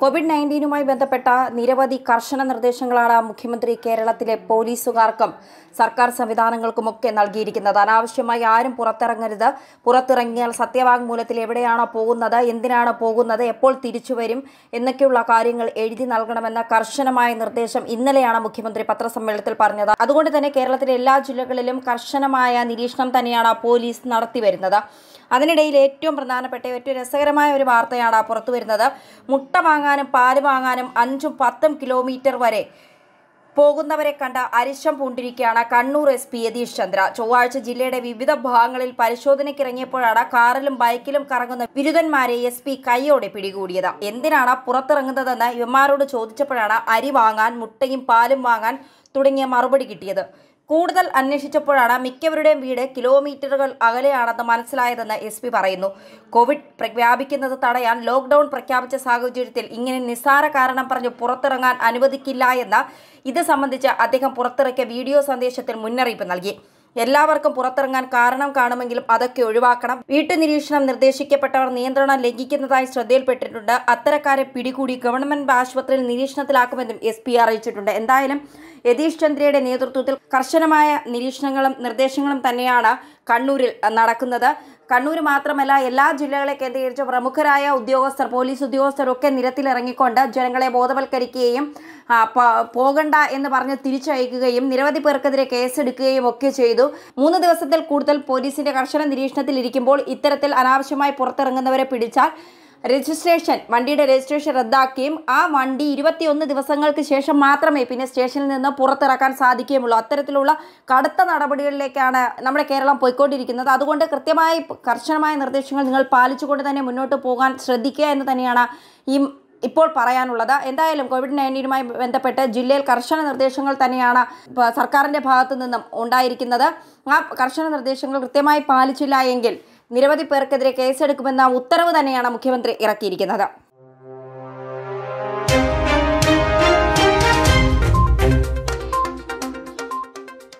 Covid നയൻറ്റീനുമായി ബന്ധപ്പെട്ട നിരവധി കർശന നിർദ്ദേശങ്ങളാണ് മുഖ്യമന്ത്രി കേരളത്തിലെ പോലീസുകാർക്കും സർക്കാർ സംവിധാനങ്ങൾക്കുമൊക്കെ നൽകിയിരിക്കുന്നത് അനാവശ്യമായി ആരും പുറത്തിറങ്ങരുത് പുറത്തിറങ്ങിയാൽ സത്യവാങ്മൂലത്തിൽ എവിടെയാണോ പോകുന്നത് എന്തിനാണ് പോകുന്നത് എപ്പോൾ തിരിച്ചു വരും എന്നൊക്കെയുള്ള കാര്യങ്ങൾ എഴുതി നൽകണമെന്ന കർശനമായ നിർദ്ദേശം ഇന്നലെയാണ് മുഖ്യമന്ത്രി പത്രസമ്മേളനത്തിൽ പറഞ്ഞത് അതുകൊണ്ട് തന്നെ കേരളത്തിലെ എല്ലാ ജില്ലകളിലും കർശനമായ നിരീക്ഷണം തന്നെയാണ് പോലീസ് നടത്തിവരുന്നത് അതിനിടയിൽ ഏറ്റവും പ്രധാനപ്പെട്ട ഏറ്റവും രസകരമായ ഒരു വാർത്തയാണ് പുറത്തു വരുന്നത് മുട്ട വാങ്ങാനും പാല് വാങ്ങാനും അഞ്ചും പത്തും കിലോമീറ്റർ വരെ പോകുന്നവരെ കണ്ട അരിശം പൂണ്ടിരിക്കുകയാണ് കണ്ണൂർ എസ് പി യതീഷ് ചന്ദ്ര ചൊവ്വാഴ്ച ജില്ലയുടെ വിവിധ ഭാഗങ്ങളിൽ പരിശോധനയ്ക്കിറങ്ങിയപ്പോഴാണ് കാറിലും ബൈക്കിലും കറങ്ങുന്ന ബിരുദന്മാരെ എസ് പി കൈയോടെ പിടികൂടിയത് എന്തിനാണ് പുറത്തിറങ്ങുന്നതെന്ന് യുവമാരോട് ചോദിച്ചപ്പോഴാണ് അരി വാങ്ങാൻ മുട്ടയും പാലും വാങ്ങാൻ തുടങ്ങിയ മറുപടി കിട്ടിയത് കൂടുതൽ അന്വേഷിച്ചപ്പോഴാണ് മിക്കവരുടെയും വീട് കിലോമീറ്ററുകൾ അകലെയാണെന്ന് മനസ്സിലായതെന്ന് എസ് പി പറയുന്നു കോവിഡ് വ്യാപിക്കുന്നത് തടയാൻ ലോക്ഡൌൺ പ്രഖ്യാപിച്ച സാഹചര്യത്തിൽ ഇങ്ങനെ നിസ്സാര കാരണം പറഞ്ഞു പുറത്തിറങ്ങാൻ അനുവദിക്കില്ല എന്ന ഇത് സംബന്ധിച്ച് അദ്ദേഹം പുറത്തിറക്കിയ വീഡിയോ സന്ദേശത്തിൽ മുന്നറിയിപ്പ് നൽകി എല്ലാവർക്കും പുറത്തിറങ്ങാൻ കാരണം കാണുമെങ്കിലും അതൊക്കെ ഒഴിവാക്കണം വീട്ടുനിരീക്ഷണം നിർദ്ദേശിക്കപ്പെട്ടവർ നിയന്ത്രണം ലംഘിക്കുന്നതായി ശ്രദ്ധയിൽപ്പെട്ടിട്ടുണ്ട് അത്തരക്കാരെ പിടികൂടി ഗവൺമെന്റ് ആശുപത്രിയിൽ നിരീക്ഷണത്തിലാക്കുമെന്നും എസ് പി അറിയിച്ചിട്ടുണ്ട് എന്തായാലും യതീഷ് ചന്ദ്രയുടെ നേതൃത്വത്തിൽ കർശനമായ നിരീക്ഷണങ്ങളും നിർദ്ദേശങ്ങളും തന്നെയാണ് കണ്ണൂരിൽ നടക്കുന്നത് കണ്ണൂർ മാത്രമല്ല എല്ലാ ജില്ലകളെ കേന്ദ്രീകരിച്ച് പ്രമുഖരായ ഉദ്യോഗസ്ഥർ പോലീസ് ഉദ്യോഗസ്ഥരൊക്കെ നിരത്തിലിറങ്ങിക്കൊണ്ട് ജനങ്ങളെ ബോധവൽക്കരിക്കുകയും പോകണ്ട എന്ന് പറഞ്ഞ് തിരിച്ചയക്കുകയും നിരവധി പേർക്കെതിരെ കേസെടുക്കുകയും ഒക്കെ ചെയ്തു ചെയ്തു മൂന്ന് ദിവസത്തിൽ കൂടുതൽ പോലീസിന്റെ കർശന നിരീക്ഷണത്തിലിരിക്കുമ്പോൾ ഇത്തരത്തിൽ അനാവശ്യമായി പുറത്തിറങ്ങുന്നവരെ പിടിച്ചാൽ രജിസ്ട്രേഷൻ വണ്ടിയുടെ രജിസ്ട്രേഷൻ റദ്ദാക്കുകയും ആ വണ്ടി ഇരുപത്തിയൊന്ന് ദിവസങ്ങൾക്ക് ശേഷം മാത്രമേ പിന്നെ സ്റ്റേഷനിൽ നിന്ന് പുറത്തിറക്കാൻ സാധിക്കുകയുള്ളൂ അത്തരത്തിലുള്ള കടുത്ത നടപടികളിലേക്കാണ് നമ്മുടെ കേരളം പോയിക്കൊണ്ടിരിക്കുന്നത് അതുകൊണ്ട് കൃത്യമായി കർശനമായ നിർദ്ദേശങ്ങൾ നിങ്ങൾ പാലിച്ചുകൊണ്ട് തന്നെ മുന്നോട്ട് പോകാൻ ശ്രദ്ധിക്കുക എന്ന് തന്നെയാണ് ഈ ഇപ്പോൾ പറയാനുള്ളത് എന്തായാലും കോവിഡ് നയൻറ്റീനുമായി ബന്ധപ്പെട്ട് ജില്ലയിൽ കർശന നിർദ്ദേശങ്ങൾ തന്നെയാണ് സർക്കാരിൻ്റെ ഭാഗത്തു നിന്നും ഉണ്ടായിരിക്കുന്നത് ആ കർശന നിർദ്ദേശങ്ങൾ കൃത്യമായി പാലിച്ചില്ല എങ്കിൽ നിരവധി പേർക്കെതിരെ കേസെടുക്കുമെന്ന ഉത്തരവ് തന്നെയാണ് മുഖ്യമന്ത്രി ഇറക്കിയിരിക്കുന്നത്